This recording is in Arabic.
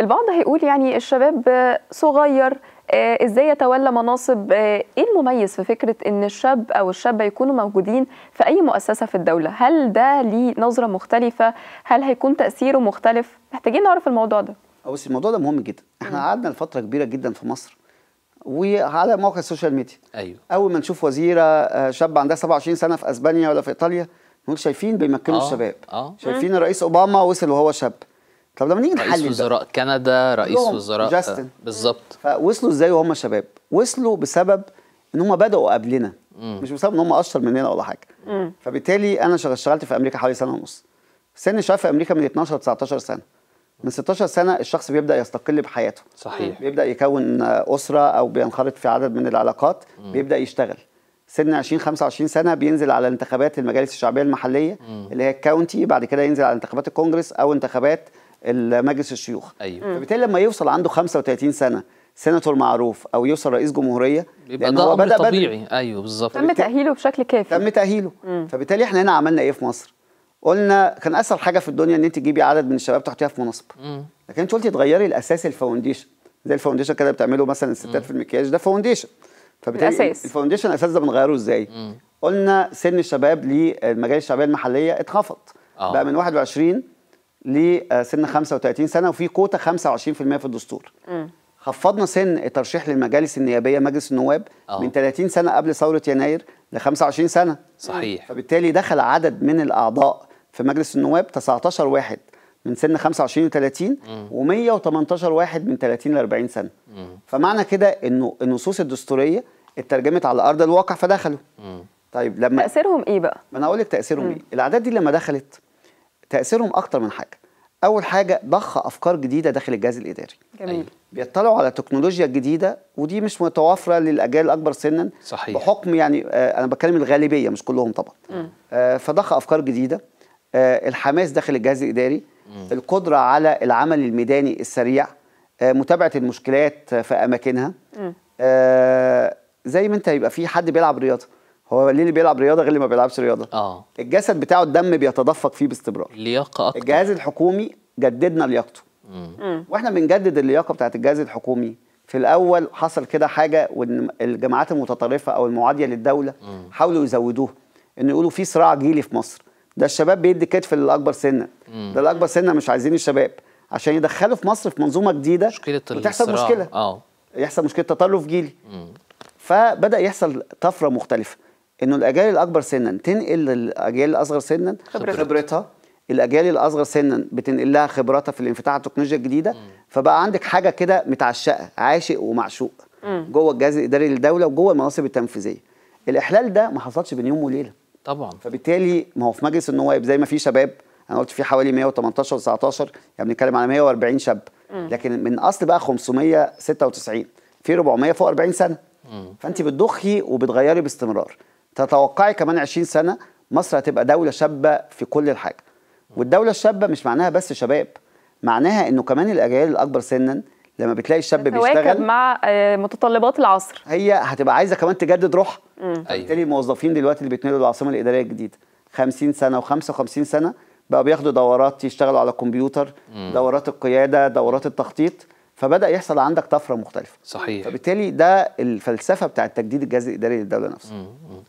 البعض هيقول يعني الشباب صغير آه، ازاي يتولى مناصب آه، ايه المميز في فكره ان الشاب او الشابه يكونوا موجودين في اي مؤسسه في الدوله هل ده ليه نظره مختلفه هل هيكون تاثيره مختلف محتاجين نعرف الموضوع ده بصي الموضوع ده مهم جدا احنا قعدنا لفتره كبيره جدا في مصر وعلى موقع السوشيال ميديا ايوه اول ما نشوف وزيره آه، شاب عندها 27 سنه في اسبانيا ولا في ايطاليا نقول شايفين بيمكنوا الشباب آه. شايفين الرئيس اوباما وصل وهو شاب طب لما نيجي نحلل رئيس وزراء كندا رئيس وزراء آه، جاستن بالظبط فوصلوا ازاي وهم شباب وصلوا بسبب ان هم بداوا قبلنا مم. مش بسبب ان هم اشطر مننا ولا حاجه مم. فبالتالي انا اشتغلت في امريكا حوالي سنه ونص سن الشباب في امريكا من 12 ل 19 سنه من 16 سنه الشخص بيبدا يستقل بحياته صحيح بيبدا يكون اسره او بينخرط في عدد من العلاقات مم. بيبدا يشتغل سن 20 25 سنه بينزل على انتخابات المجالس الشعبيه المحليه مم. اللي هي الكاونتي بعد كده ينزل على انتخابات الكونجرس او انتخابات مجلس الشيوخ ايوه فبالتالي لما يوصل عنده 35 سنه سيناتور معروف او يوصل رئيس جمهوريه يبقى ده امر طبيعي بدأ. ايوه بالظبط تم تاهيله بشكل كافي تم تاهيله فبالتالي احنا هنا عملنا ايه في مصر؟ قلنا كان اسهل حاجه في الدنيا ان انت تجيبي عدد من الشباب تحطيها في مناصب لكن انت قلتي تغيري الاساس الفاونديشن زي الفاونديشن كده بتعمله مثلا الستات في المكياج ده فاونديشن فبالتالي الاساس الفاونديشن الاساس ده بنغيره ازاي؟ قلنا سن الشباب للمجال الشعبيه المحليه اتخفض آه. بقى من 21 لسن 35 سنه وفي كوتا 25% في الدستور خفضنا سن الترشيح للمجالس النيابيه مجلس النواب أوه. من 30 سنه قبل ثوره يناير ل 25 سنه صحيح فبالتالي دخل عدد من الاعضاء في مجلس النواب 19 واحد من سن 25 ل 30 و118 واحد من 30 ل 40 سنه مم. فمعنى كده انه النصوص الدستوريه اترجمت على ارض الواقع فدخلوا مم. طيب لما تاثيرهم ايه بقى؟ ما انا اقول لك تاثيرهم مم. ايه؟ الاعداد دي لما دخلت تاثيرهم اكتر من حاجه اول حاجه ضخ افكار جديده داخل الجهاز الاداري جميل أيوة. بيطلعوا على تكنولوجيا جديده ودي مش متوافره للاجيال الاكبر سنا صحيح بحكم يعني آه، انا بتكلم الغالبيه مش كلهم طبعا آه فضخ افكار جديده آه الحماس داخل الجهاز الاداري م. القدره على العمل الميداني السريع آه متابعه المشكلات آه، في اماكنها م. آه زي ما انت يبقى في حد بيلعب رياضه هو ليه اللي بيلعب رياضه غير اللي ما بيلعبش رياضه اه الجسد بتاعه الدم بيتدفق فيه باستمرار لياقه اكتر الجهاز الحكومي جددنا لياقته امم واحنا بنجدد اللياقه بتاعت الجهاز الحكومي في الاول حصل كده حاجه الجماعات المتطرفه او المعاديه للدوله مم. حاولوا يزودوها ان يقولوا في صراع جيلي في مصر ده الشباب بيدي كتف للاكبر سنا ده الاكبر سنا مش عايزين الشباب عشان يدخلوا في مصر في منظومه جديده مشكله وتحصل مشكله اه يحصل مشكله تطرف جيلي مم. فبدا يحصل طفره مختلفه انه الاجيال الاكبر سنا تنقل للاجيال الاصغر سنا خبرتها, خبرتها. الاجيال الاصغر سنا بتنقل لها خبراتها في الانفتاح على التكنولوجيا الجديده مم. فبقى عندك حاجه كده متعشقه عاشق ومعشوق مم. جوه الجهاز الاداري للدوله وجوه المناصب التنفيذيه الاحلال ده ما حصلش بين يوم وليله طبعا فبالتالي ما هو في مجلس النواب زي ما في شباب انا قلت في حوالي 118 19 يعني بنتكلم على 140 شاب مم. لكن من اصل بقى 596 في 400 فوق 40 سنه مم. فانت بتضخي وبتغيري باستمرار تتوقعي كمان 20 سنه مصر هتبقى دوله شابه في كل الحاجه والدوله الشابه مش معناها بس شباب معناها انه كمان الاجيال الاكبر سنا لما بتلاقي الشاب بيشتغل مع آه، متطلبات العصر هي هتبقى عايزه كمان تجدد روحها أيوة. بالتالي أيوة. الموظفين دلوقتي اللي بيتنقلوا العاصمه الاداريه الجديده 50 سنه و55 سنه بقى بياخدوا دورات يشتغلوا على الكمبيوتر مم. دورات القياده دورات التخطيط فبدا يحصل عندك طفره مختلفه صحيح فبالتالي ده الفلسفه بتاع التجديد الجهاز الاداري للدوله نفسها